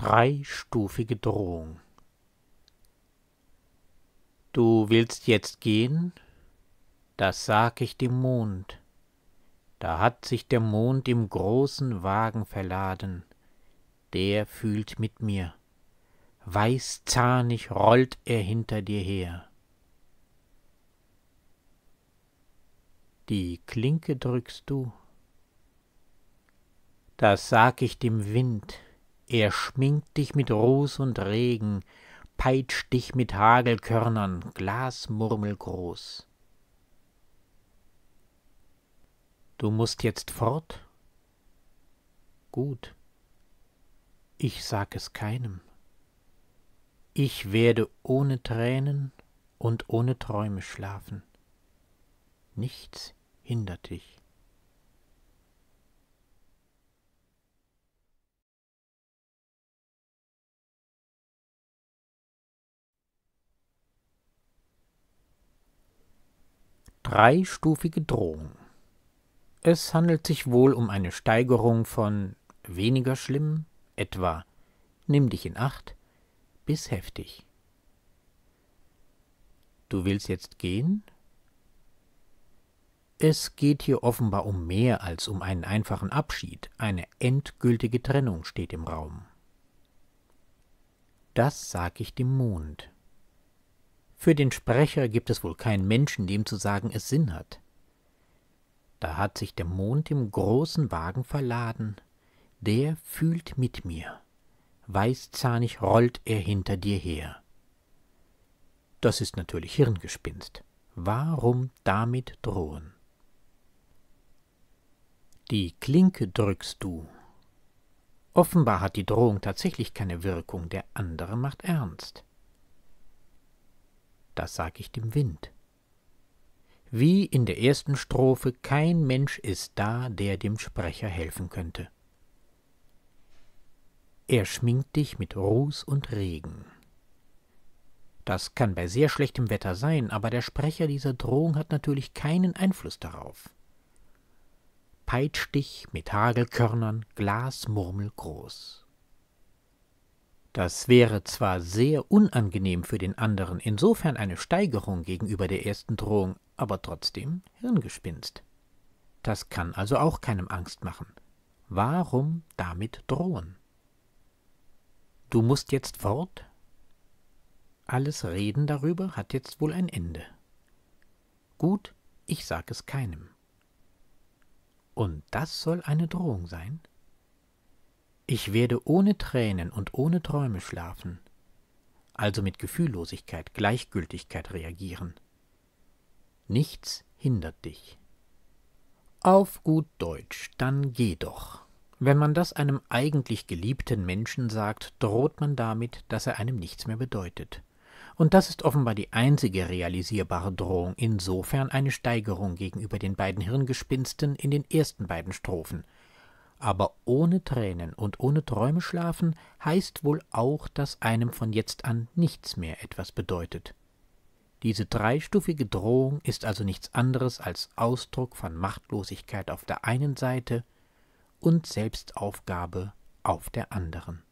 Dreistufige Drohung. Du willst jetzt gehen? Das sag ich dem Mond. Da hat sich der Mond im großen Wagen verladen. Der fühlt mit mir. Weißzahnig rollt er hinter dir her. Die Klinke drückst du. Das sag ich dem Wind er schminkt dich mit Ruß und Regen, peitscht dich mit Hagelkörnern, glasmurmelgroß. Du musst jetzt fort? Gut. Ich sag es keinem. Ich werde ohne Tränen und ohne Träume schlafen. Nichts hindert dich. dreistufige Drohung. Es handelt sich wohl um eine Steigerung von weniger schlimm, etwa nimm dich in Acht, bis heftig. Du willst jetzt gehen? Es geht hier offenbar um mehr als um einen einfachen Abschied, eine endgültige Trennung steht im Raum. Das sag ich dem Mond. Für den Sprecher gibt es wohl keinen Menschen, dem zu sagen, es Sinn hat. Da hat sich der Mond im großen Wagen verladen, der fühlt mit mir, weißzahnig rollt er hinter dir her. Das ist natürlich Hirngespinst. Warum damit drohen? Die Klinke drückst du. Offenbar hat die Drohung tatsächlich keine Wirkung, der andere macht ernst das sag ich dem Wind. Wie in der ersten Strophe kein Mensch ist da, der dem Sprecher helfen könnte. Er schminkt dich mit Ruß und Regen. Das kann bei sehr schlechtem Wetter sein, aber der Sprecher dieser Drohung hat natürlich keinen Einfluss darauf. Peitsch dich mit Hagelkörnern, Glasmurmel groß. Das wäre zwar sehr unangenehm für den anderen, insofern eine Steigerung gegenüber der ersten Drohung, aber trotzdem Hirngespinst. Das kann also auch keinem Angst machen. Warum damit drohen? Du musst jetzt fort? Alles Reden darüber hat jetzt wohl ein Ende. Gut, ich sag es keinem. Und das soll eine Drohung sein? Ich werde ohne Tränen und ohne Träume schlafen, also mit Gefühllosigkeit, Gleichgültigkeit reagieren. Nichts hindert dich. Auf gut Deutsch, dann geh doch. Wenn man das einem eigentlich geliebten Menschen sagt, droht man damit, dass er einem nichts mehr bedeutet. Und das ist offenbar die einzige realisierbare Drohung, insofern eine Steigerung gegenüber den beiden Hirngespinsten in den ersten beiden Strophen – aber ohne Tränen und ohne Träume schlafen heißt wohl auch, dass einem von jetzt an nichts mehr etwas bedeutet. Diese dreistufige Drohung ist also nichts anderes als Ausdruck von Machtlosigkeit auf der einen Seite und Selbstaufgabe auf der anderen.